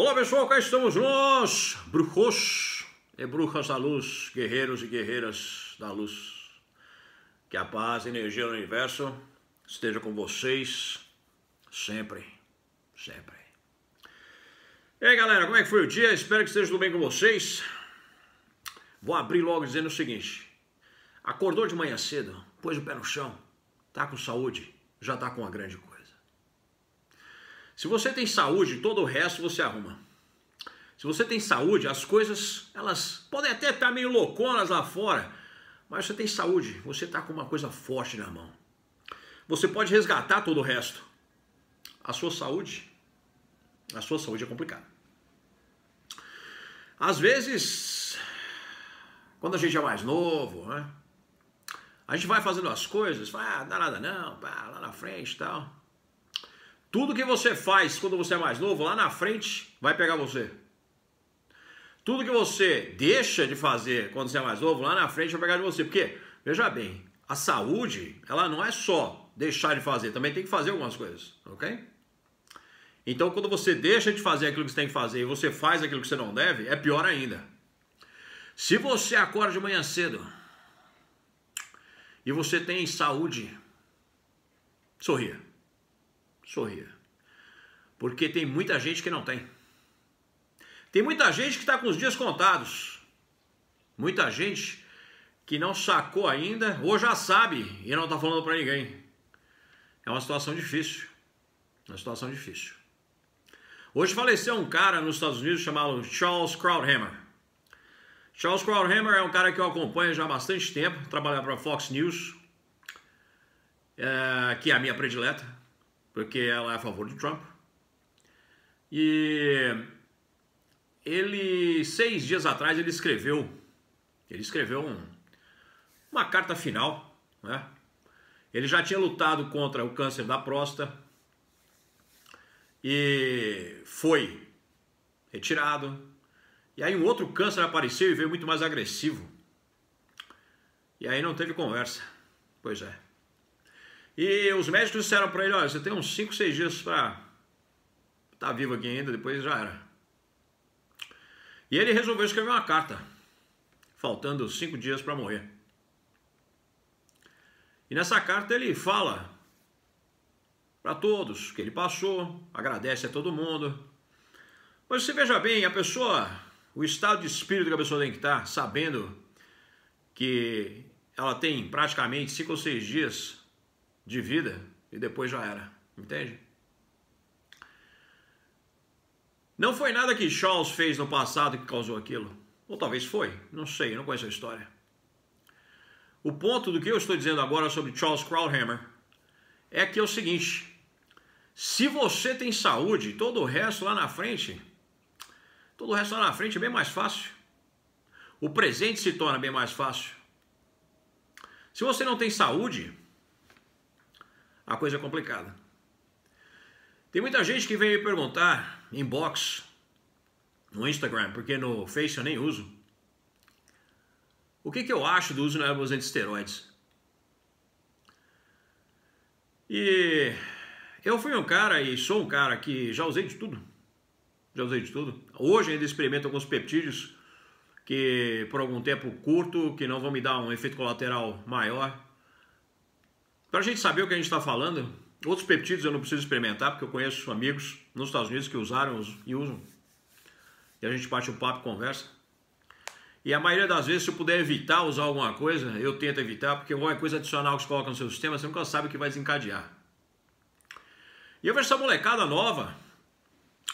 Olá pessoal, cá estamos nós, Bruxos e bruxas da luz, guerreiros e guerreiras da luz. Que a paz e energia do universo esteja com vocês sempre, sempre. E aí galera, como é que foi o dia? Espero que esteja tudo bem com vocês. Vou abrir logo dizendo o seguinte: acordou de manhã cedo, pôs o pé no chão, tá com saúde, já tá com uma grande se você tem saúde, todo o resto você arruma. Se você tem saúde, as coisas elas podem até estar tá meio louconas lá fora, mas você tem saúde, você está com uma coisa forte na mão. Você pode resgatar todo o resto. A sua saúde, a sua saúde é complicada. Às vezes, quando a gente é mais novo, né? A gente vai fazendo as coisas, fala, ah, não dá nada não, pá, lá na frente e tal. Tudo que você faz quando você é mais novo, lá na frente, vai pegar você. Tudo que você deixa de fazer quando você é mais novo, lá na frente vai pegar de você. Porque, veja bem, a saúde, ela não é só deixar de fazer, também tem que fazer algumas coisas, ok? Então, quando você deixa de fazer aquilo que você tem que fazer e você faz aquilo que você não deve, é pior ainda. Se você acorda de manhã cedo e você tem saúde, sorria sorria. Porque tem muita gente que não tem. Tem muita gente que está com os dias contados. Muita gente que não sacou ainda, ou já sabe e não está falando para ninguém. É uma situação difícil. Uma situação difícil. Hoje faleceu um cara nos Estados Unidos chamado Charles Krauthammer. Charles Krauthammer é um cara que eu acompanho já há bastante tempo, trabalha para a Fox News, é, que é a minha predileta porque ela é a favor de Trump. E ele, seis dias atrás, ele escreveu, ele escreveu um, uma carta final, né? Ele já tinha lutado contra o câncer da próstata e foi retirado. E aí um outro câncer apareceu e veio muito mais agressivo. E aí não teve conversa. Pois é. E os médicos disseram para ele: olha, você tem uns 5, 6 dias para estar tá vivo aqui ainda, depois já era. E ele resolveu escrever uma carta, faltando 5 dias para morrer. E nessa carta ele fala para todos que ele passou, agradece a todo mundo. Mas você veja bem, a pessoa, o estado de espírito que a pessoa tem que estar, tá sabendo que ela tem praticamente 5 ou 6 dias de vida e depois já era, entende? Não foi nada que Charles fez no passado que causou aquilo. Ou talvez foi, não sei, não conheço a história. O ponto do que eu estou dizendo agora sobre Charles Krauthammer é que é o seguinte: se você tem saúde, todo o resto lá na frente, todo o resto lá na frente é bem mais fácil. O presente se torna bem mais fácil. Se você não tem saúde, a coisa é complicada. Tem muita gente que vem me perguntar inbox no Instagram, porque no Face eu nem uso. O que, que eu acho do uso de anabolizantes esteroides? E eu fui um cara e sou um cara que já usei de tudo. Já usei de tudo. Hoje ainda experimento alguns peptídeos que por algum tempo curto, que não vão me dar um efeito colateral maior. Para a gente saber o que a gente está falando, outros peptídeos eu não preciso experimentar, porque eu conheço amigos nos Estados Unidos que usaram e usam. E a gente bate um papo, e conversa. E a maioria das vezes, se eu puder evitar usar alguma coisa, eu tento evitar, porque qualquer é coisa adicional que você coloca no seu sistema, você nunca sabe o que vai desencadear. E eu vejo essa molecada nova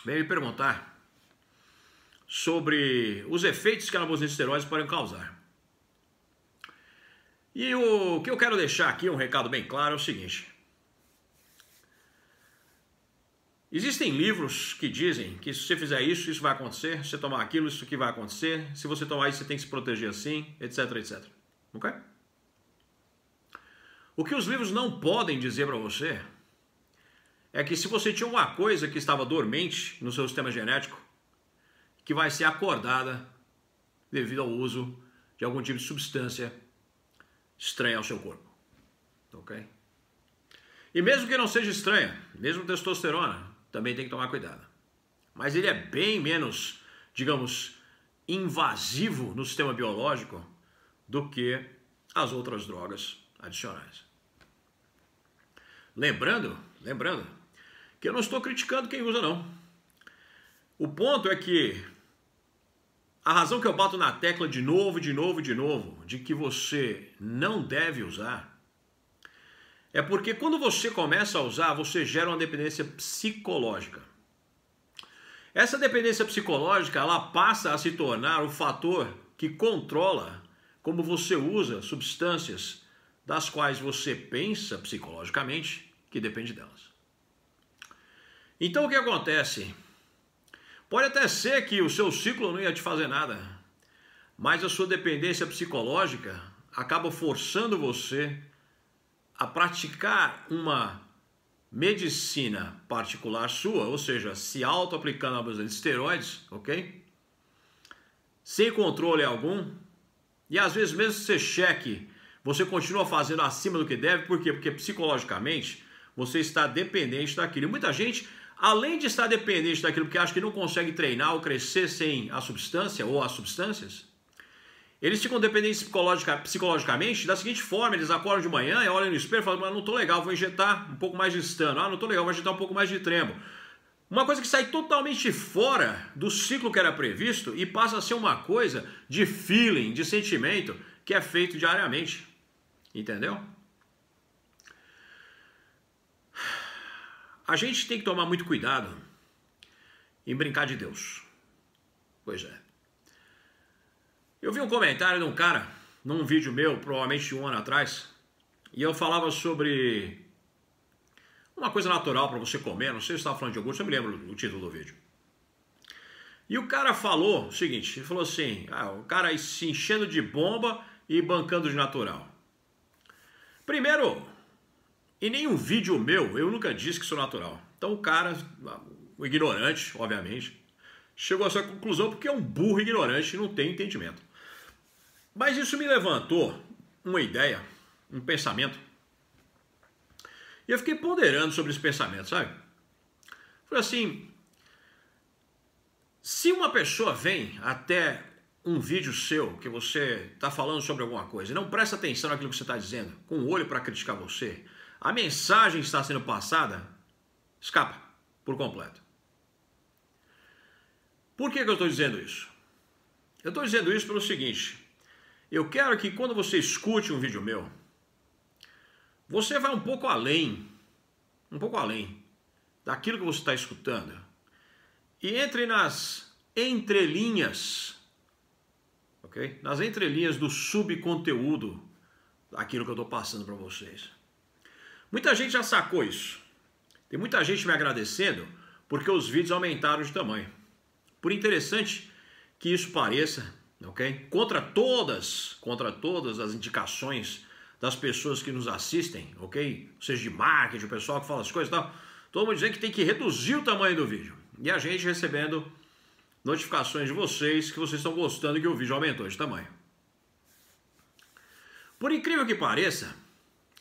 vem me perguntar sobre os efeitos que anabolizantes de esteroides podem causar. E o que eu quero deixar aqui, um recado bem claro, é o seguinte. Existem livros que dizem que se você fizer isso, isso vai acontecer, se você tomar aquilo, isso que vai acontecer, se você tomar isso, você tem que se proteger assim, etc, etc. Ok? O que os livros não podem dizer para você é que se você tinha uma coisa que estava dormente no seu sistema genético, que vai ser acordada devido ao uso de algum tipo de substância estranha ao seu corpo. Ok? E mesmo que não seja estranha, mesmo testosterona, também tem que tomar cuidado. Mas ele é bem menos, digamos, invasivo no sistema biológico do que as outras drogas adicionais. Lembrando, lembrando, que eu não estou criticando quem usa não. O ponto é que a razão que eu bato na tecla de novo, de novo, de novo, de que você não deve usar, é porque quando você começa a usar, você gera uma dependência psicológica. Essa dependência psicológica, ela passa a se tornar o fator que controla como você usa substâncias das quais você pensa psicologicamente que depende delas. Então o que acontece? Pode até ser que o seu ciclo não ia te fazer nada, mas a sua dependência psicológica acaba forçando você a praticar uma medicina particular sua, ou seja, se auto-aplicando a de esteroides, ok? Sem controle algum. E às vezes, mesmo que você cheque, você continua fazendo acima do que deve, por quê? Porque psicologicamente você está dependente daquilo. E muita gente além de estar dependente daquilo que acha que não consegue treinar ou crescer sem a substância ou as substâncias, eles ficam dependentes psicologica, psicologicamente da seguinte forma: eles acordam de manhã, olham no espelho e falam, mas não estou legal, vou injetar um pouco mais de estano, ah, não estou legal, vou injetar um pouco mais de trembo. Uma coisa que sai totalmente fora do ciclo que era previsto e passa a ser uma coisa de feeling, de sentimento, que é feito diariamente. Entendeu? A gente tem que tomar muito cuidado em brincar de Deus. Pois é. Eu vi um comentário de um cara num vídeo meu, provavelmente um ano atrás, e eu falava sobre uma coisa natural para você comer, não sei se estava falando de iogurte, eu me lembro do título do vídeo. E o cara falou o seguinte, ele falou assim, ah, o cara se enchendo de bomba e bancando de natural. Primeiro, em nenhum vídeo meu eu nunca disse que sou natural. Então o cara, o ignorante, obviamente, chegou a essa conclusão porque é um burro ignorante e não tem entendimento. Mas isso me levantou uma ideia, um pensamento. E eu fiquei ponderando sobre esse pensamento, sabe? Falei assim: se uma pessoa vem até um vídeo seu que você está falando sobre alguma coisa e não presta atenção naquilo que você está dizendo, com o um olho para criticar você, a mensagem que está sendo passada escapa por completo. Por que, que eu estou dizendo isso? Eu estou dizendo isso pelo seguinte: eu quero que quando você escute um vídeo meu, você vá um pouco além, um pouco além daquilo que você está escutando e entre nas entrelinhas, ok? Nas entrelinhas do subconteúdo daquilo que eu estou passando para vocês. Muita gente já sacou isso. Tem muita gente me agradecendo porque os vídeos aumentaram de tamanho. Por interessante que isso pareça, ok? Contra todas, contra todas as indicações das pessoas que nos assistem, ok? Ou seja, de marketing, o pessoal que fala as coisas e tal. Todo mundo dizendo que tem que reduzir o tamanho do vídeo. E a gente recebendo notificações de vocês que vocês estão gostando que o vídeo aumentou de tamanho. Por incrível que pareça,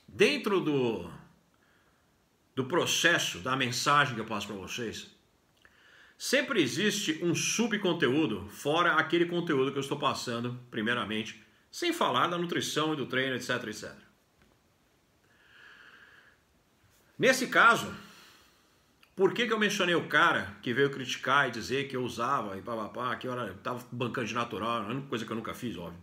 dentro do do processo, da mensagem que eu passo para vocês, sempre existe um subconteúdo fora aquele conteúdo que eu estou passando, primeiramente, sem falar da nutrição e do treino, etc, etc. Nesse caso, por que, que eu mencionei o cara que veio criticar e dizer que eu usava e papapá, que eu estava bancando de natural, coisa que eu nunca fiz, óbvio.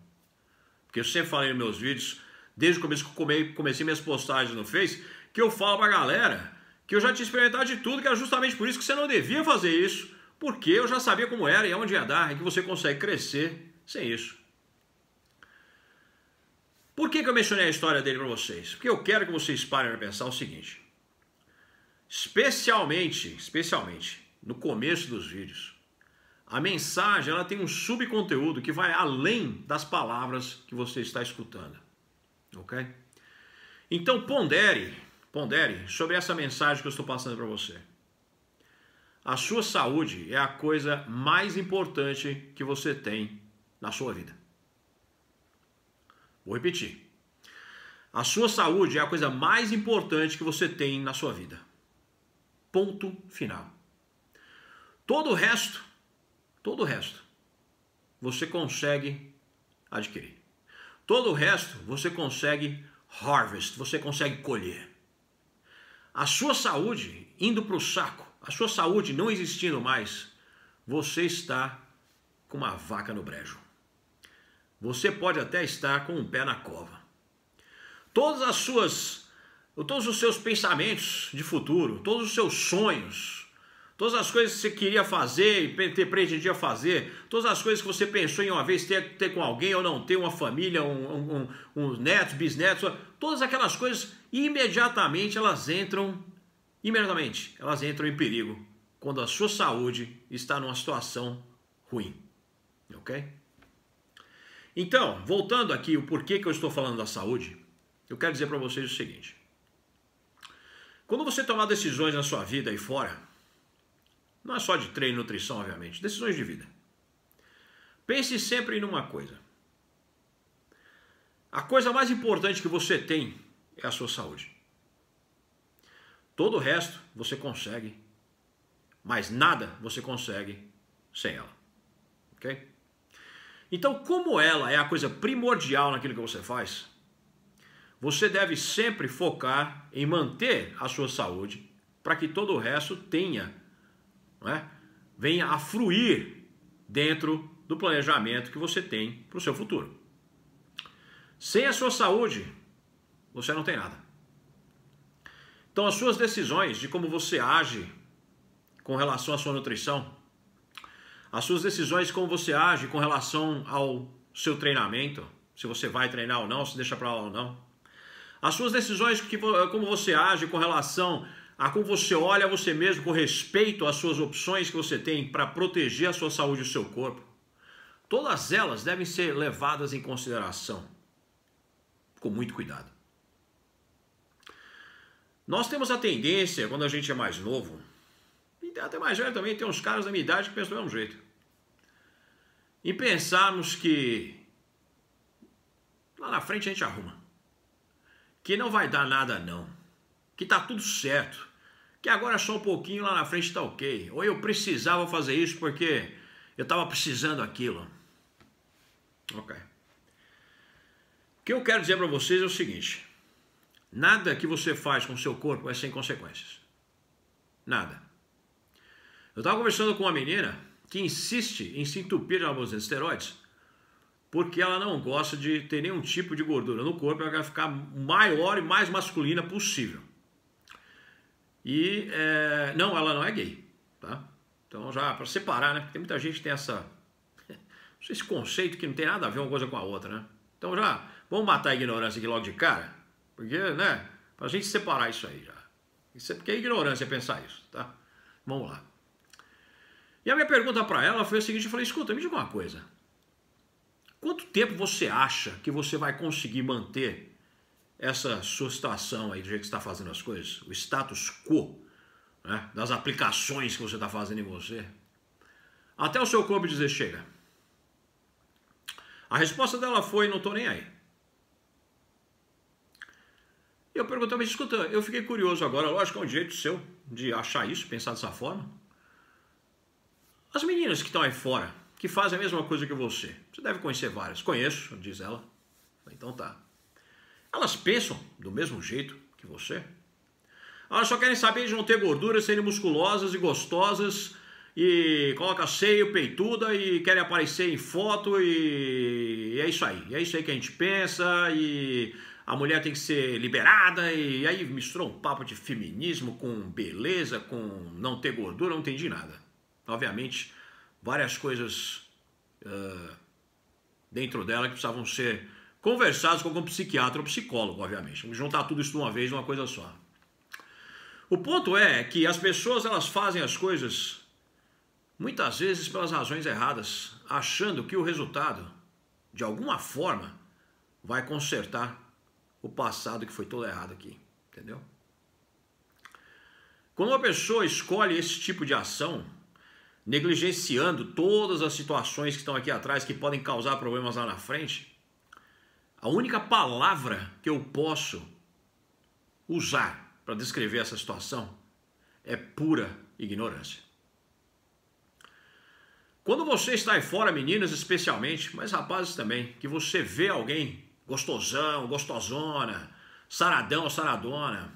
Porque eu sempre falei nos meus vídeos, desde que eu comecei minhas postagens no Face, que eu falo pra galera que eu já tinha experimentado de tudo, que era justamente por isso que você não devia fazer isso, porque eu já sabia como era e é onde ia dar, e que você consegue crescer sem isso. Por que, que eu mencionei a história dele para vocês? Porque eu quero que vocês parem para pensar o seguinte. Especialmente, especialmente no começo dos vídeos, a mensagem ela tem um subconteúdo que vai além das palavras que você está escutando. Ok? Então pondere Pondere sobre essa mensagem que eu estou passando para você. A sua saúde é a coisa mais importante que você tem na sua vida. Vou repetir. A sua saúde é a coisa mais importante que você tem na sua vida. Ponto final. Todo o resto, todo o resto, você consegue adquirir. Todo o resto você consegue harvest, você consegue colher a sua saúde indo para o saco, a sua saúde não existindo mais, você está com uma vaca no brejo. Você pode até estar com um pé na cova. Todas as suas, todos os seus pensamentos de futuro, todos os seus sonhos, Todas as coisas que você queria fazer e ter pretendia fazer, todas as coisas que você pensou em uma vez ter, ter com alguém ou não ter, uma família, um, um, um neto, bisneto, todas aquelas coisas, imediatamente elas entram, imediatamente elas entram em perigo quando a sua saúde está numa situação ruim. Ok? Então, voltando aqui, o porquê que eu estou falando da saúde, eu quero dizer para vocês o seguinte. Quando você tomar decisões na sua vida e fora, não é só de treino e nutrição, obviamente, decisões de vida. Pense sempre em uma coisa. A coisa mais importante que você tem é a sua saúde. Todo o resto você consegue, mas nada você consegue sem ela. OK? Então, como ela é a coisa primordial naquilo que você faz, você deve sempre focar em manter a sua saúde para que todo o resto tenha né, venha a fruir dentro do planejamento que você tem para o seu futuro. Sem a sua saúde, você não tem nada. Então, as suas decisões de como você age com relação à sua nutrição, as suas decisões de como você age com relação ao seu treinamento, se você vai treinar ou não, se deixa para lá ou não, as suas decisões que, como você age com relação a como você olha você mesmo com respeito às suas opções que você tem para proteger a sua saúde e o seu corpo. Todas elas devem ser levadas em consideração com muito cuidado. Nós temos a tendência, quando a gente é mais novo, e até mais velho também, tem uns caras da minha idade que pensam do mesmo jeito, em pensarmos que lá na frente a gente arruma, que não vai dar nada não, que tá tudo certo, que agora só um pouquinho lá na frente está ok. Ou eu precisava fazer isso porque eu estava precisando aquilo. Ok. O que eu quero dizer para vocês é o seguinte: nada que você faz com o seu corpo é sem consequências. Nada. Eu estava conversando com uma menina que insiste em se entupir de alguns esteroides porque ela não gosta de ter nenhum tipo de gordura no corpo, ela quer ficar maior e mais masculina possível. E é, não, ela não é gay, tá? Então já para separar, né? Porque tem muita gente que tem essa esse conceito que não tem nada a ver uma coisa com a outra, né? Então já vamos matar a ignorância aqui logo de cara, porque, né? Para a gente separar isso aí já. Isso é porque é ignorância pensar isso, tá? Vamos lá. E a minha pergunta para ela foi a seguinte: eu falei, escuta, me diga uma coisa. Quanto tempo você acha que você vai conseguir manter essa sustentação aí do jeito que você está fazendo as coisas, o status quo né, das aplicações que você está fazendo em você, até o seu corpo dizer chega. A resposta dela foi: não estou nem aí. E eu perguntei, mas escuta, eu fiquei curioso agora, lógico é um direito seu de achar isso, pensar dessa forma. As meninas que estão aí fora, que fazem a mesma coisa que você, você deve conhecer várias. Conheço, diz ela. Então tá. Elas pensam do mesmo jeito que você. Elas só querem saber de não ter gordura, serem musculosas e gostosas e coloca seio, peituda e querem aparecer em foto e... e é isso aí. É isso aí que a gente pensa e a mulher tem que ser liberada e aí misturou um papo de feminismo com beleza, com não ter gordura, não entendi nada. Obviamente, várias coisas uh, dentro dela que precisavam ser conversados com algum psiquiatra ou psicólogo, obviamente. Vamos juntar tudo isso de uma vez, uma coisa só. O ponto é que as pessoas elas fazem as coisas muitas vezes pelas razões erradas, achando que o resultado, de alguma forma, vai consertar o passado que foi todo errado aqui, entendeu? Quando uma pessoa escolhe esse tipo de ação, negligenciando todas as situações que estão aqui atrás que podem causar problemas lá na frente, a única palavra que eu posso usar para descrever essa situação é pura ignorância. Quando você está aí fora, meninas especialmente, mas rapazes também, que você vê alguém gostosão, gostosona, saradão, saradona,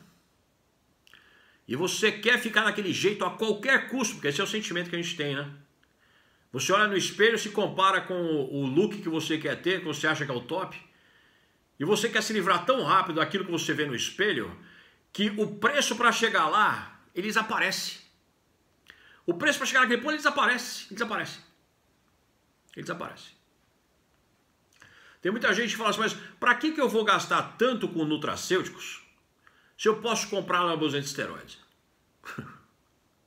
e você quer ficar daquele jeito a qualquer custo, porque esse é o sentimento que a gente tem, né? Você olha no espelho, se compara com o look que você quer ter, que você acha que é o top, e você quer se livrar tão rápido daquilo que você vê no espelho que o preço para chegar lá, ele desaparece. O preço para chegar naquele ponto, ele desaparece. Ele desaparece. Ele desaparece. Tem muita gente que fala assim, mas para que, que eu vou gastar tanto com nutracêuticos se eu posso comprar lambuzante de esteroides?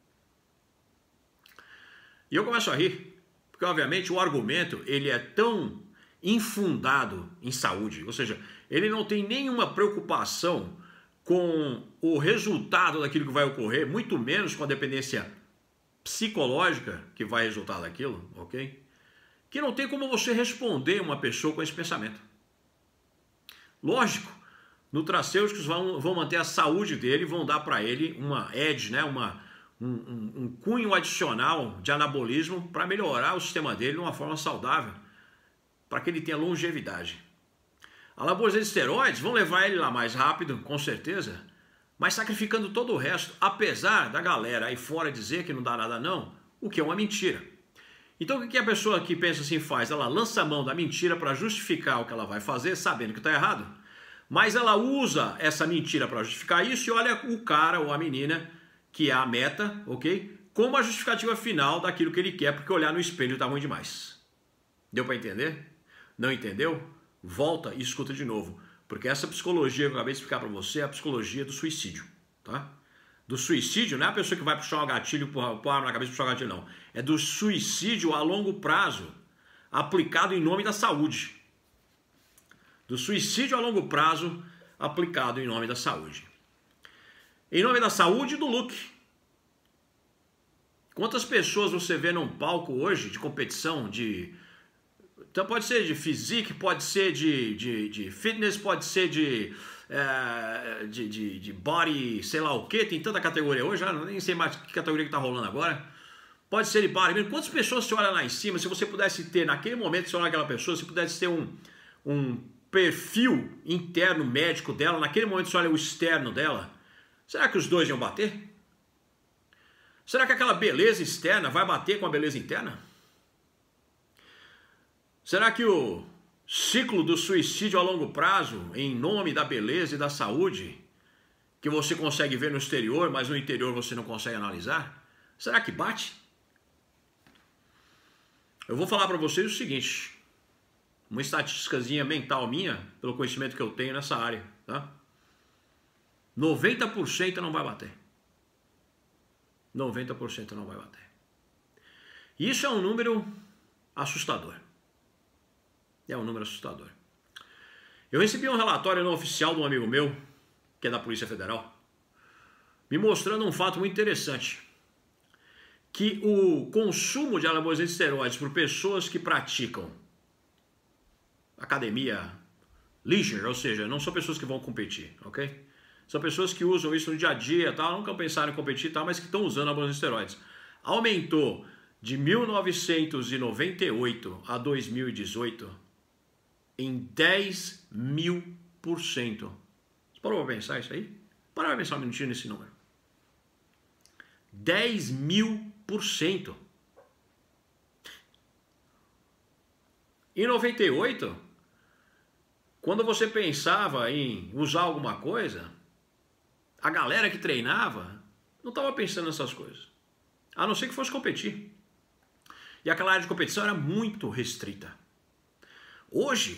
e eu começo a rir, porque obviamente o argumento ele é tão infundado em saúde, ou seja, ele não tem nenhuma preocupação com o resultado daquilo que vai ocorrer, muito menos com a dependência psicológica que vai resultar daquilo, ok? Que não tem como você responder uma pessoa com esse pensamento. Lógico, nutracêuticos vão, vão manter a saúde dele, vão dar para ele uma edge, né? uma, um, um, um cunho adicional de anabolismo para melhorar o sistema dele de uma forma saudável para que ele tenha longevidade. A de esteroides vão levar ele lá mais rápido, com certeza, mas sacrificando todo o resto, apesar da galera aí fora dizer que não dá nada não, o que é uma mentira. Então o que a pessoa que pensa assim faz? Ela lança a mão da mentira para justificar o que ela vai fazer, sabendo que está errado. Mas ela usa essa mentira para justificar isso e olha o cara ou a menina, que é a meta, ok? Como a justificativa final daquilo que ele quer, porque olhar no espelho está ruim demais. Deu para entender? Não entendeu? Volta e escuta de novo, porque essa psicologia que eu acabei de explicar para você é a psicologia do suicídio, tá? Do suicídio, não é a pessoa que vai puxar um gatilho, pôr arma na cabeça e puxar um gatilho, não. É do suicídio a longo prazo, aplicado em nome da saúde. Do suicídio a longo prazo, aplicado em nome da saúde. Em nome da saúde e do look. Quantas pessoas você vê num palco hoje de competição, de então pode ser de physique, pode ser de, de, de fitness, pode ser de, é, de, de, de, body, sei lá o que, tem tanta categoria hoje, não ah, nem sei mais que categoria que tá rolando agora. Pode ser de body, quantas pessoas você olha lá em cima, se você pudesse ter, naquele momento, você olha aquela pessoa, se pudesse ter um, um perfil interno médico dela, naquele momento você olha o externo dela, será que os dois iam bater? Será que aquela beleza externa vai bater com a beleza interna? Será que o ciclo do suicídio a longo prazo, em nome da beleza e da saúde, que você consegue ver no exterior, mas no interior você não consegue analisar, será que bate? Eu vou falar para vocês o seguinte, uma estatística mental minha, pelo conhecimento que eu tenho nessa área, tá? 90% não vai bater. 90% não vai bater. Isso é um número assustador. É um número assustador. Eu recebi um relatório não oficial de um amigo meu, que é da Polícia Federal, me mostrando um fato muito interessante. Que o consumo de anabolizantes esteroides por pessoas que praticam academia leisure, ou seja, não são pessoas que vão competir, ok? São pessoas que usam isso no dia a dia, tal, tá? nunca pensaram em competir, tal, tá? mas que estão usando anabolizantes esteroides. Aumentou de 1998 a 2018 em 10 mil por cento. Você parou para pensar isso aí? Para pensar um minutinho nesse número. 10 mil por cento. Em 98, quando você pensava em usar alguma coisa, a galera que treinava não estava pensando nessas coisas. A não ser que fosse competir. E aquela área de competição era muito restrita. Hoje,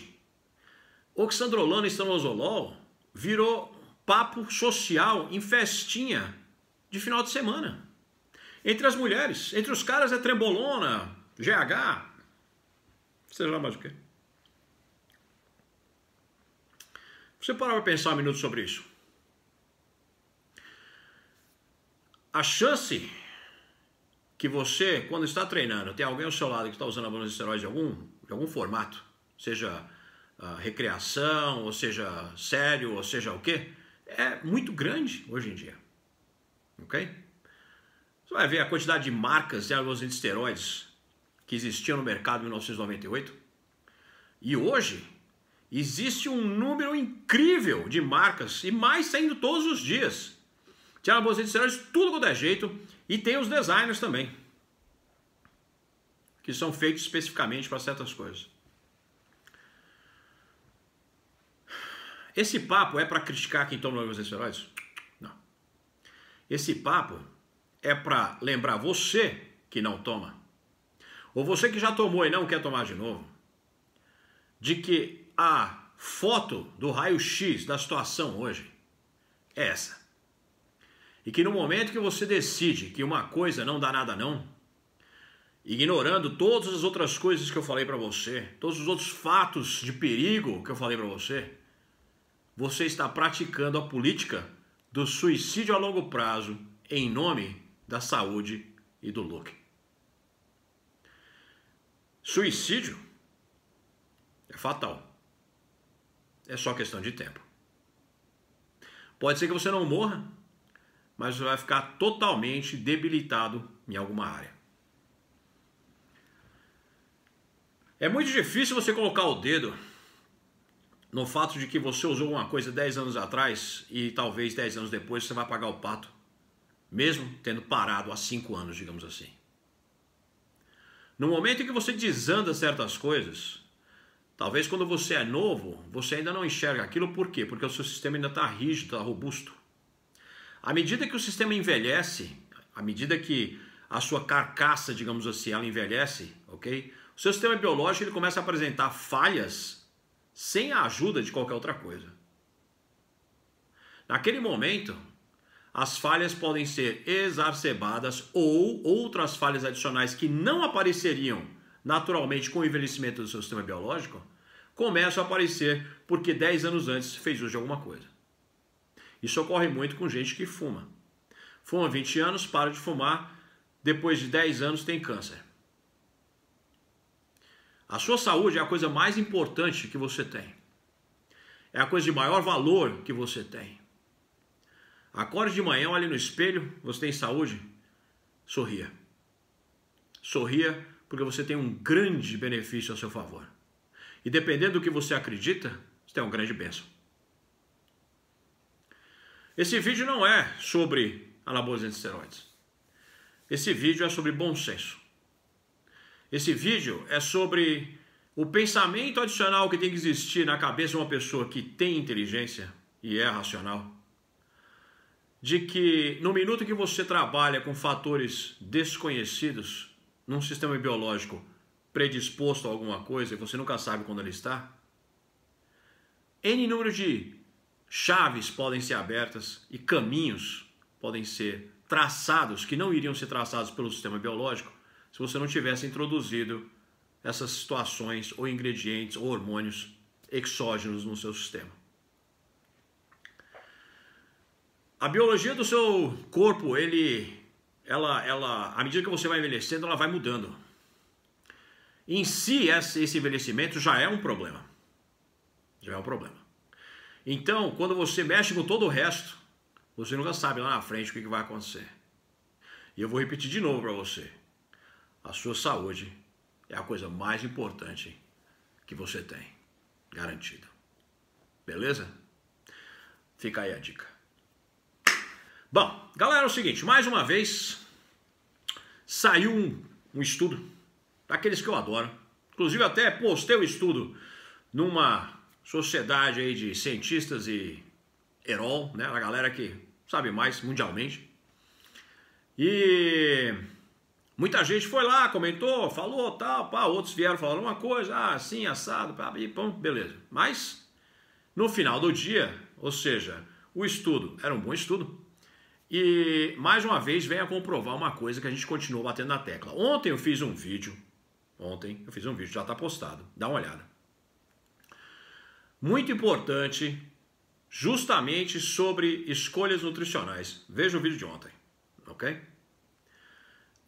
oxandrolona e estanozolol virou papo social em festinha de final de semana. Entre as mulheres, entre os caras é trembolona, GH, seja lá mais o quê. Você parar para pensar um minuto sobre isso. A chance que você, quando está treinando, tem alguém ao seu lado que está usando a de esteroide de algum, de algum formato, seja recreação, ou seja sério, ou seja o quê, é muito grande hoje em dia. Ok? Você vai ver a quantidade de marcas de alguns esteroides que existiam no mercado em 1998. E hoje existe um número incrível de marcas e mais saindo todos os dias. de Bolsa de esteroides, tudo quanto é jeito. E tem os designers também, que são feitos especificamente para certas coisas. Esse papo é para criticar quem toma os esteroides? Não. Esse papo é para lembrar você que não toma, ou você que já tomou e não quer tomar de novo, de que a foto do raio-x da situação hoje é essa. E que no momento que você decide que uma coisa não dá nada não, ignorando todas as outras coisas que eu falei para você, todos os outros fatos de perigo que eu falei para você, você está praticando a política do suicídio a longo prazo em nome da saúde e do look. Suicídio é fatal. É só questão de tempo. Pode ser que você não morra, mas você vai ficar totalmente debilitado em alguma área. É muito difícil você colocar o dedo no fato de que você usou uma coisa 10 anos atrás e talvez 10 anos depois você vai pagar o pato, mesmo tendo parado há 5 anos, digamos assim. No momento em que você desanda certas coisas, talvez quando você é novo, você ainda não enxerga aquilo, por quê? Porque o seu sistema ainda está rígido, está robusto. À medida que o sistema envelhece, à medida que a sua carcaça, digamos assim, ela envelhece, ok? O seu sistema biológico ele começa a apresentar falhas sem a ajuda de qualquer outra coisa. Naquele momento, as falhas podem ser exacerbadas ou outras falhas adicionais que não apareceriam naturalmente com o envelhecimento do seu sistema biológico começam a aparecer porque 10 anos antes fez uso de alguma coisa. Isso ocorre muito com gente que fuma. Fuma 20 anos, para de fumar, depois de 10 anos tem câncer. A sua saúde é a coisa mais importante que você tem. É a coisa de maior valor que você tem. Acorde de manhã, olhe no espelho, você tem saúde? Sorria. Sorria porque você tem um grande benefício a seu favor. E dependendo do que você acredita, você tem uma grande bênção. Esse vídeo não é sobre anabolizantes de esteroides. Esse vídeo é sobre bom senso. Esse vídeo é sobre o pensamento adicional que tem que existir na cabeça de uma pessoa que tem inteligência e é racional. De que no minuto que você trabalha com fatores desconhecidos num sistema biológico predisposto a alguma coisa e você nunca sabe quando ele está, N número de chaves podem ser abertas e caminhos podem ser traçados que não iriam ser traçados pelo sistema biológico se você não tivesse introduzido essas situações ou ingredientes ou hormônios exógenos no seu sistema. A biologia do seu corpo, ele, ela, ela, à medida que você vai envelhecendo, ela vai mudando. Em si, esse envelhecimento já é um problema. Já é um problema. Então, quando você mexe com todo o resto, você nunca sabe lá na frente o que vai acontecer. E eu vou repetir de novo para você a sua saúde é a coisa mais importante que você tem, garantido. Beleza? Fica aí a dica. Bom, galera, é o seguinte, mais uma vez saiu um, um estudo daqueles que eu adoro. Inclusive até postei o um estudo numa sociedade aí de cientistas e Herol, né? A galera que sabe mais mundialmente. E Muita gente foi lá, comentou, falou, tal, pá, outros vieram falar uma coisa, ah, assim, assado, pá, e pão, beleza. Mas, no final do dia, ou seja, o estudo era um bom estudo. E, mais uma vez, vem a comprovar uma coisa que a gente continua batendo na tecla. Ontem eu fiz um vídeo, ontem eu fiz um vídeo, já está postado, dá uma olhada. Muito importante, justamente sobre escolhas nutricionais. Veja o vídeo de ontem, ok?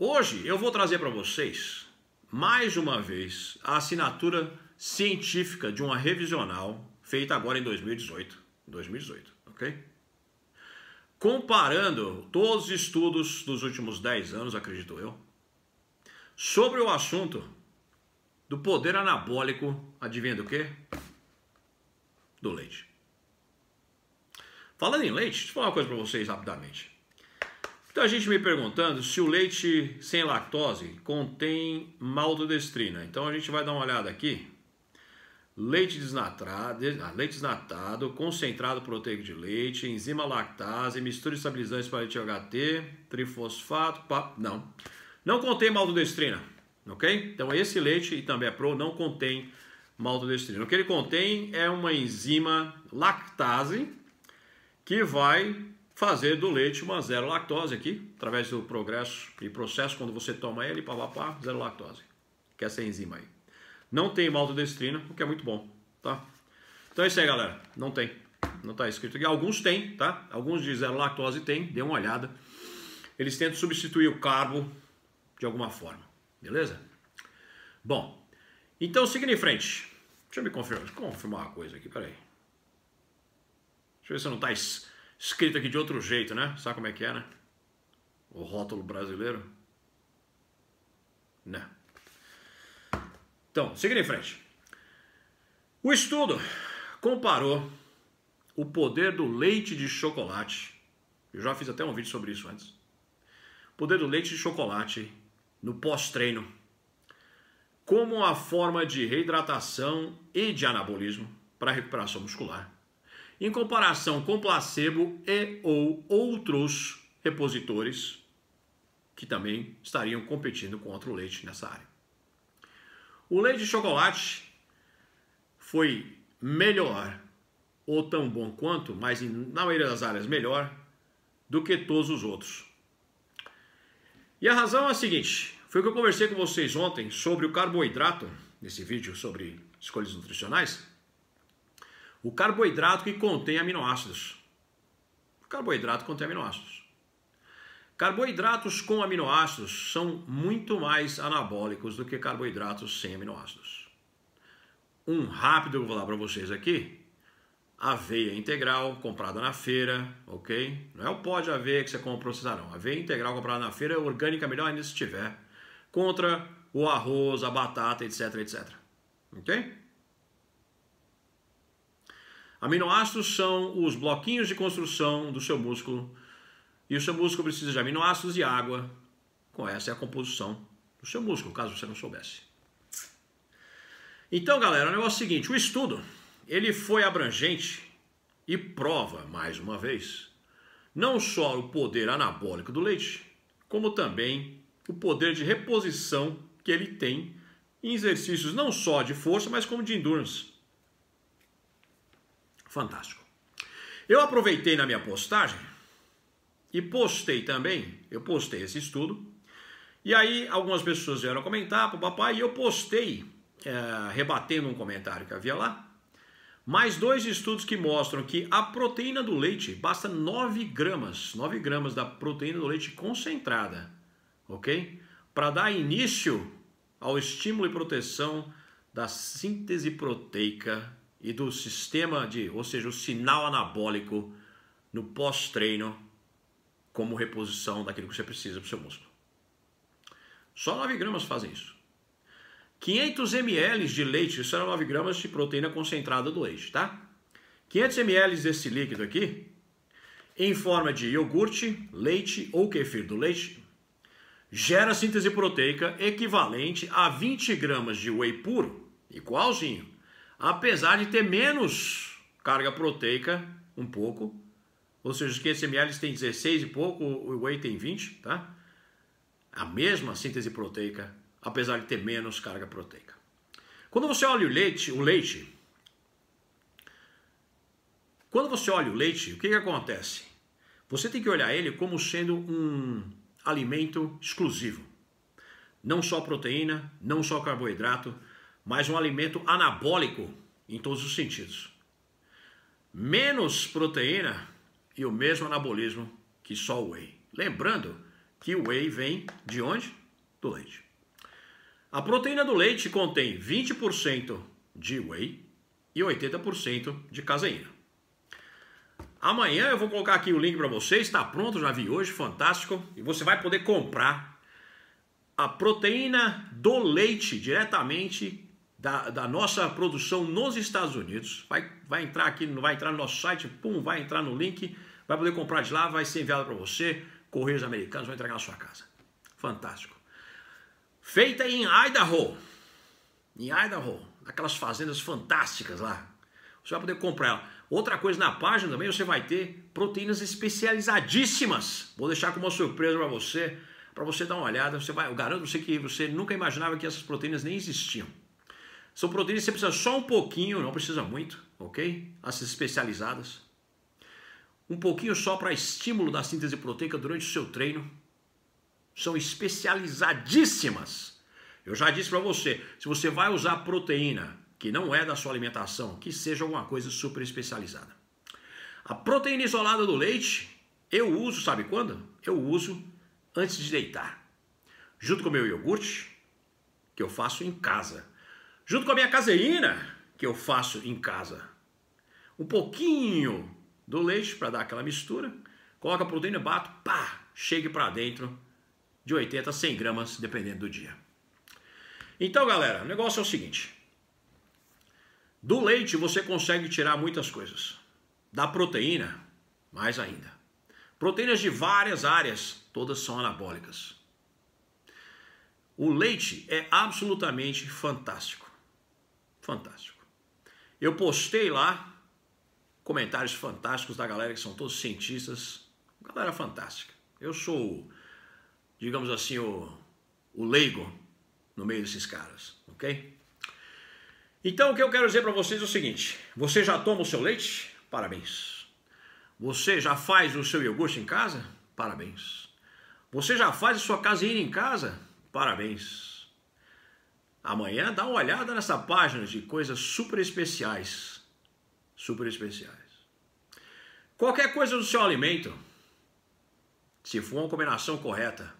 Hoje eu vou trazer para vocês, mais uma vez, a assinatura científica de uma revisional feita agora em 2018. 2018, ok? Comparando todos os estudos dos últimos 10 anos, acredito eu, sobre o assunto do poder anabólico, adivinha do quê? Do leite. Falando em leite, deixa eu falar uma coisa para vocês rapidamente. Então a gente me perguntando se o leite sem lactose contém maltodestrina. Então a gente vai dar uma olhada aqui. Leite desnatado, ah, leite desnatado, concentrado proteico de leite, enzima lactase, mistura de estabilizantes para leite HT, trifosfato, pá, não. Não contém maltodestrina, ok? Então esse leite e também a Pro não contém maltodestrina. O que ele contém é uma enzima lactase que vai fazer do leite uma zero lactose aqui, através do progresso e processo, quando você toma ele, pá, zero lactose, que é essa enzima aí. Não tem maltodestrina, o que é muito bom, tá? Então é isso aí, galera. Não tem. Não está escrito aqui. Alguns tem, tá? Alguns de zero lactose tem, dê uma olhada. Eles tentam substituir o carbo de alguma forma, beleza? Bom, então seguindo em frente. Deixa eu me confirmar, confirmar uma coisa aqui, peraí. Deixa eu ver se não está... Es escrito aqui de outro jeito, né? Sabe como é que é, né? O rótulo brasileiro. Né? Então, seguindo em frente. O estudo comparou o poder do leite de chocolate. Eu já fiz até um vídeo sobre isso antes. O poder do leite de chocolate no pós-treino como a forma de reidratação e de anabolismo para recuperação muscular em comparação com placebo e ou outros repositores que também estariam competindo contra o leite nessa área. O leite de chocolate foi melhor ou tão bom quanto, mas na maioria das áreas melhor do que todos os outros. E a razão é a seguinte, foi o que eu conversei com vocês ontem sobre o carboidrato, nesse vídeo sobre escolhas nutricionais, o carboidrato que contém aminoácidos. O carboidrato contém aminoácidos. Carboidratos com aminoácidos são muito mais anabólicos do que carboidratos sem aminoácidos. Um rápido eu vou falar para vocês aqui. Aveia integral comprada na feira, ok? Não é o pó de aveia que você compra no cidadão. Aveia integral comprada na feira, é orgânica melhor ainda se tiver. Contra o arroz, a batata, etc, etc. Ok? Aminoácidos são os bloquinhos de construção do seu músculo e o seu músculo precisa de aminoácidos e água. Com essa é a composição do seu músculo, caso você não soubesse. Então, galera, o negócio é o seguinte: o estudo ele foi abrangente e prova, mais uma vez, não só o poder anabólico do leite, como também o poder de reposição que ele tem em exercícios não só de força, mas como de endurance. Fantástico. Eu aproveitei na minha postagem e postei também, eu postei esse estudo, e aí algumas pessoas vieram comentar para o papai, e eu postei, é, rebatendo um comentário que havia lá, mais dois estudos que mostram que a proteína do leite basta 9 gramas, 9 gramas da proteína do leite concentrada, ok? Para dar início ao estímulo e proteção da síntese proteica e do sistema de, ou seja, o sinal anabólico no pós-treino como reposição daquilo que você precisa para o seu músculo. Só 9 gramas fazem isso. 500 ml de leite, isso era 9 gramas de proteína concentrada do leite, tá? 500 ml desse líquido aqui, em forma de iogurte, leite ou kefir do leite, gera síntese proteica equivalente a 20 gramas de whey puro, igualzinho, apesar de ter menos carga proteica, um pouco. Ou seja, os 500 ml tem 16 e pouco, o whey tem 20, tá? A mesma síntese proteica, apesar de ter menos carga proteica. Quando você olha o leite, o leite Quando você olha o leite, o que, que acontece? Você tem que olhar ele como sendo um alimento exclusivo. Não só proteína, não só carboidrato, mas um alimento anabólico em todos os sentidos. Menos proteína e o mesmo anabolismo que só o whey. Lembrando que o whey vem de onde? Do leite. A proteína do leite contém 20% de whey e 80% de caseína. Amanhã eu vou colocar aqui o link para vocês, está pronto, já vi hoje, fantástico. E você vai poder comprar a proteína do leite diretamente da, da, nossa produção nos Estados Unidos. Vai, vai entrar aqui, vai entrar no nosso site, pum, vai entrar no link, vai poder comprar de lá, vai ser enviado para você. Correios Americanos vão entregar na sua casa. Fantástico. Feita em Idaho. Em Idaho. Aquelas fazendas fantásticas lá. Você vai poder comprar ela. Outra coisa na página também, você vai ter proteínas especializadíssimas. Vou deixar como uma surpresa para você, para você dar uma olhada. Você vai, eu garanto você que você nunca imaginava que essas proteínas nem existiam. São proteínas que você precisa só um pouquinho, não precisa muito, ok? As especializadas. Um pouquinho só para estímulo da síntese proteica durante o seu treino. São especializadíssimas. Eu já disse para você, se você vai usar proteína que não é da sua alimentação, que seja alguma coisa super especializada. A proteína isolada do leite, eu uso, sabe quando? Eu uso antes de deitar. Junto com o meu iogurte, que eu faço em casa junto com a minha caseína, que eu faço em casa. Um pouquinho do leite para dar aquela mistura, coloca a proteína, bato, pá, chegue para dentro de 80 a 100 gramas, dependendo do dia. Então, galera, o negócio é o seguinte. Do leite você consegue tirar muitas coisas. Da proteína, mais ainda. Proteínas de várias áreas, todas são anabólicas. O leite é absolutamente fantástico. Fantástico. Eu postei lá comentários fantásticos da galera que são todos cientistas. Galera fantástica. Eu sou, digamos assim, o, o leigo no meio desses caras, ok? Então o que eu quero dizer para vocês é o seguinte: você já toma o seu leite? Parabéns. Você já faz o seu iogurte em casa? Parabéns. Você já faz a sua caseira em casa? Parabéns. Amanhã dá uma olhada nessa página de coisas super especiais. Super especiais. Qualquer coisa do seu alimento, se for uma combinação correta,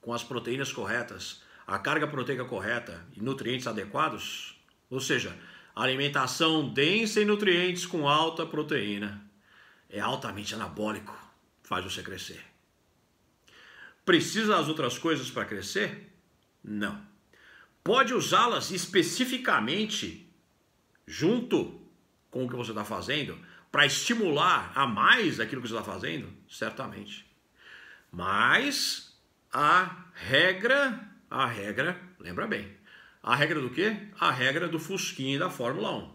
com as proteínas corretas, a carga proteica correta e nutrientes adequados, ou seja, alimentação densa em nutrientes com alta proteína, é altamente anabólico, faz você crescer. Precisa das outras coisas para crescer? Não pode usá-las especificamente junto com o que você está fazendo para estimular a mais aquilo que você está fazendo? Certamente. Mas a regra, a regra, lembra bem. A regra do quê? A regra do fusquinho da Fórmula 1.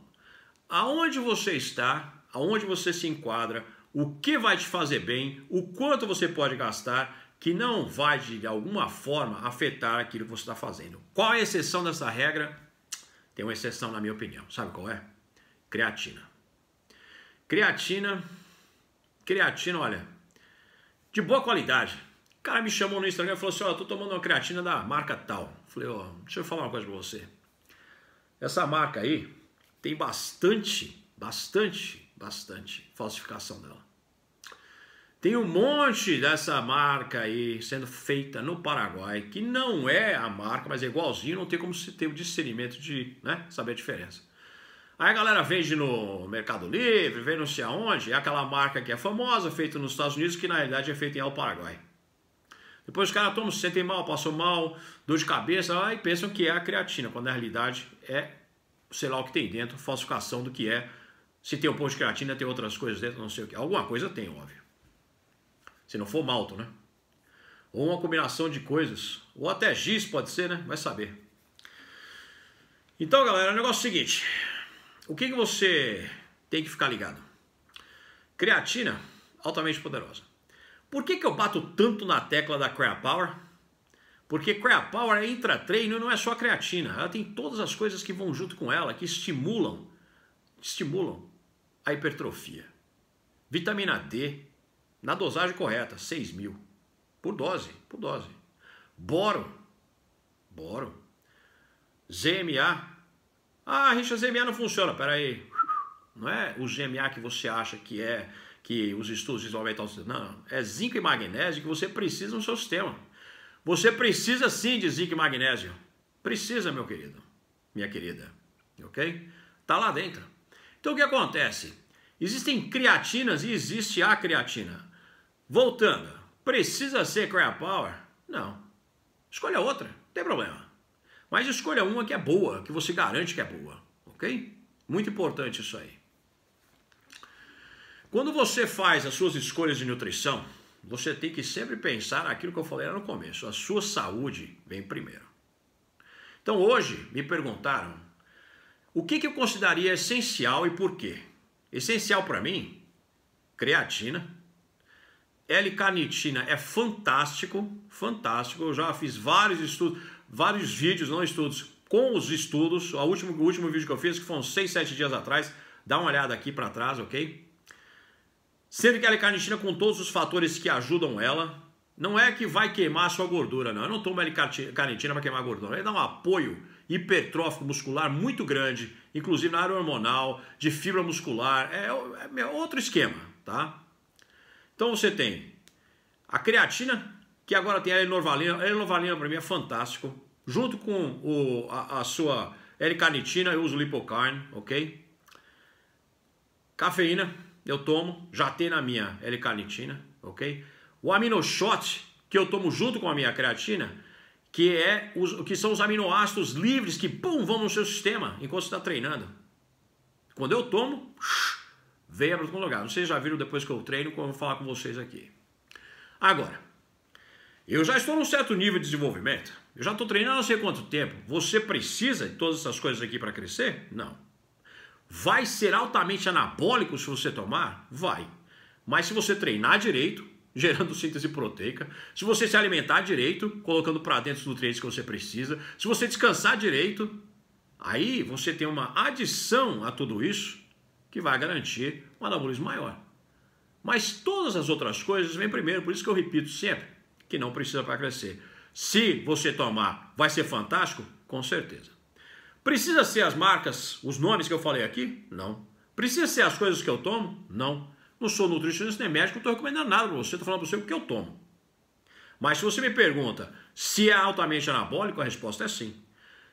Aonde você está, aonde você se enquadra, o que vai te fazer bem, o quanto você pode gastar, que não vai de alguma forma afetar aquilo que você está fazendo. Qual é a exceção dessa regra? Tem uma exceção, na minha opinião. Sabe qual é? Creatina. Creatina. Creatina, olha. De boa qualidade. O cara me chamou no Instagram e falou assim: Ó, oh, eu tô tomando uma creatina da marca tal. Falei: Ó, oh, deixa eu falar uma coisa pra você. Essa marca aí tem bastante, bastante, bastante falsificação dela. Tem um monte dessa marca aí sendo feita no Paraguai, que não é a marca, mas é igualzinho, não tem como se ter o discernimento de né, saber a diferença. Aí a galera vende no Mercado Livre, vende não sei aonde, é aquela marca que é famosa, feita nos Estados Unidos, que na realidade é feita em El Paraguai. Depois os caras tomam, se sentem mal, passam mal, dor de cabeça, aí ah, pensam que é a creatina, quando na realidade é, sei lá o que tem dentro, falsificação do que é. Se tem um pouco de creatina, tem outras coisas dentro, não sei o que. Alguma coisa tem, óbvio. Se não for malto, né? Ou uma combinação de coisas. Ou até giz pode ser, né? Vai saber. Então, galera, o negócio é o seguinte. O que, que você tem que ficar ligado? Creatina altamente poderosa. Por que, que eu bato tanto na tecla da Power? Porque Power é intratreino e não é só creatina. Ela tem todas as coisas que vão junto com ela, que estimulam, estimulam a hipertrofia. Vitamina D, na dosagem correta, 6 mil. Por dose, por dose. Boro. Boro. ZMA. Ah, Richa, ZMA não funciona. Pera aí. Não é o ZMA que você acha que é, que os estudos dizem aumentar o Não, é zinco e magnésio que você precisa no seu sistema. Você precisa sim de zinco e magnésio. Precisa, meu querido. Minha querida. Ok? Tá lá dentro. Então o que acontece? Existem creatinas e existe a creatina. Voltando, precisa ser Power? Não. Escolha outra, não tem problema. Mas escolha uma que é boa, que você garante que é boa, ok? Muito importante isso aí. Quando você faz as suas escolhas de nutrição, você tem que sempre pensar naquilo que eu falei lá no começo: a sua saúde vem primeiro. Então hoje me perguntaram o que, que eu consideraria essencial e por quê. Essencial para mim, creatina L-carnitina é fantástico, fantástico. Eu já fiz vários estudos, vários vídeos, não estudos, com os estudos. O último, o último vídeo que eu fiz, que foi uns 6, 7 dias atrás, dá uma olhada aqui para trás, ok? Sendo que a L-carnitina, com todos os fatores que ajudam ela, não é que vai queimar a sua gordura, não. Eu não tomo L-carnitina para queimar gordura, Ele dá um apoio hipertrófico muscular muito grande, inclusive na área hormonal, de fibra muscular. é, é outro esquema, tá? Então você tem a creatina, que agora tem a enovalina. A enovalina para mim é fantástico. Junto com o, a, a sua L-carnitina, eu uso lipocarne, ok? Cafeína, eu tomo, já tem na minha L-carnitina, ok? O aminoshot, que eu tomo junto com a minha creatina, que, é os, que são os aminoácidos livres que, pum, vão no seu sistema enquanto você está treinando. Quando eu tomo, Venha para algum lugar. Vocês já viram depois que eu treino, como eu vou falar com vocês aqui. Agora, eu já estou num certo nível de desenvolvimento. Eu já estou treinando não sei quanto tempo. Você precisa de todas essas coisas aqui para crescer? Não. Vai ser altamente anabólico se você tomar? Vai. Mas se você treinar direito, gerando síntese proteica, se você se alimentar direito, colocando para dentro os nutrientes que você precisa, se você descansar direito, aí você tem uma adição a tudo isso que vai garantir um anabolismo maior. Mas todas as outras coisas vêm primeiro, por isso que eu repito sempre que não precisa para crescer. Se você tomar, vai ser fantástico? Com certeza. Precisa ser as marcas, os nomes que eu falei aqui? Não. Precisa ser as coisas que eu tomo? Não. Não sou nutricionista nem médico, não estou recomendando nada para você, estou falando para você o que eu tomo. Mas se você me pergunta se é altamente anabólico, a resposta é sim.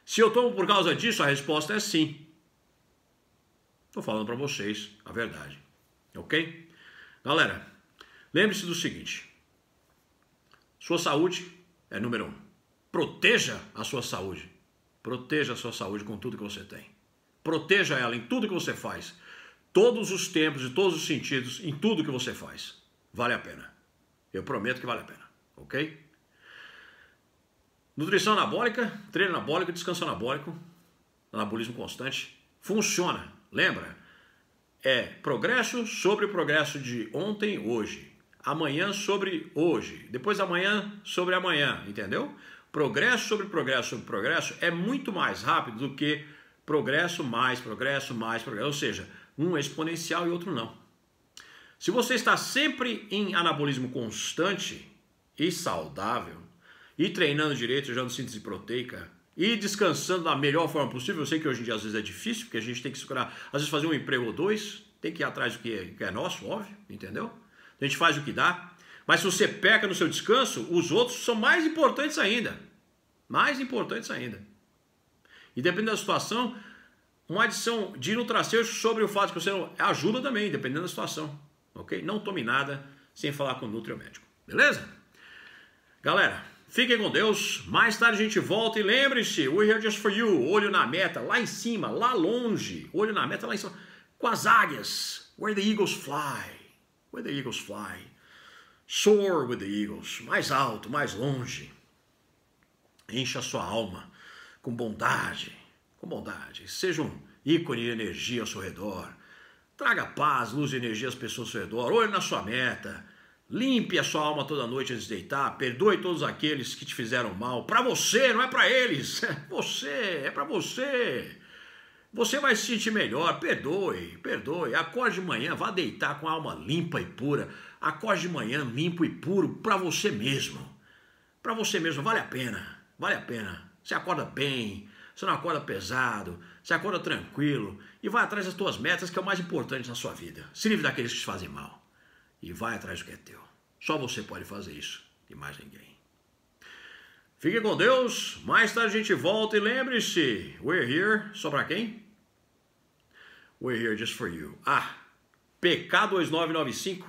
Se eu tomo por causa disso, a resposta é sim. Estou falando para vocês a verdade, ok? Galera, lembre-se do seguinte: sua saúde é número um. Proteja a sua saúde. Proteja a sua saúde com tudo que você tem. Proteja ela em tudo que você faz. Todos os tempos e todos os sentidos, em tudo que você faz. Vale a pena. Eu prometo que vale a pena, ok? Nutrição anabólica, treino anabólico, descanso anabólico, anabolismo constante. Funciona. Lembra? É progresso sobre o progresso de ontem, hoje. Amanhã sobre hoje. Depois amanhã sobre amanhã, entendeu? Progresso sobre progresso sobre progresso é muito mais rápido do que progresso mais progresso mais progresso. Ou seja, um é exponencial e outro não. Se você está sempre em anabolismo constante e saudável, e treinando direito, usando síntese proteica, e descansando da melhor forma possível. Eu sei que hoje em dia às vezes é difícil, porque a gente tem que segurar, às vezes fazer um emprego ou dois, tem que ir atrás do que é, que é nosso, óbvio, entendeu? A gente faz o que dá. Mas se você peca no seu descanso, os outros são mais importantes ainda. Mais importantes ainda. E dependendo da situação, uma adição de nutracêutico sobre o fato que você não, ajuda também, dependendo da situação. Ok? Não tome nada sem falar com o nutriomédico. Beleza? Galera, Fiquem com Deus. Mais tarde a gente volta e lembre-se, We're Here Just For You, olho na meta, lá em cima, lá longe, olho na meta, lá em cima, com as águias, Where the Eagles Fly, Where the Eagles Fly, Soar with the Eagles, mais alto, mais longe. Encha sua alma com bondade, com bondade. Seja um ícone de energia ao seu redor. Traga paz, luz e energia às pessoas ao seu redor. Olhe na sua meta. Limpe a sua alma toda noite antes de deitar. Perdoe todos aqueles que te fizeram mal. Para você, não é para eles. É você, é para você. Você vai se sentir melhor. Perdoe, perdoe. Acorde de manhã, vá deitar com a alma limpa e pura. Acorde de manhã limpo e puro para você mesmo. Para você mesmo vale a pena. Vale a pena. Você acorda bem, você não acorda pesado, você acorda tranquilo e vai atrás das suas metas, que é o mais importante na sua vida. Se livre daqueles que te fazem mal e vai atrás do que é teu. Só você pode fazer isso e mais ninguém. Fique com Deus, mais tarde a gente volta e lembre-se, we're here só para quem? We're here just for you. Ah, PK2995,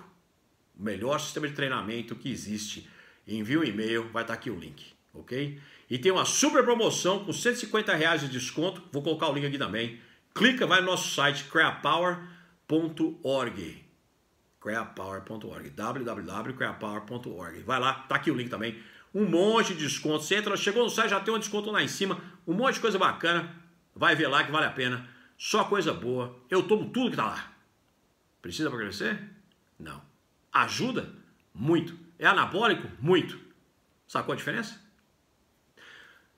o melhor sistema de treinamento que existe. Envie um e-mail, vai estar tá aqui o link, ok? E tem uma super promoção com 150 reais de desconto, vou colocar o link aqui também. Clica, vai no nosso site, creapower.org creapower.org, www.creapower.org. Vai lá, tá aqui o link também. Um monte de desconto. Você entra, chegou no site, já tem um desconto lá em cima, um monte de coisa bacana. Vai ver lá que vale a pena. Só coisa boa. Eu tomo tudo que tá lá. Precisa para crescer? Não. Ajuda? Muito. É anabólico? Muito. Sacou a diferença?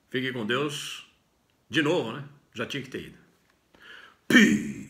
Fique com Deus. De novo, né? Já tinha que ter ido. Peace.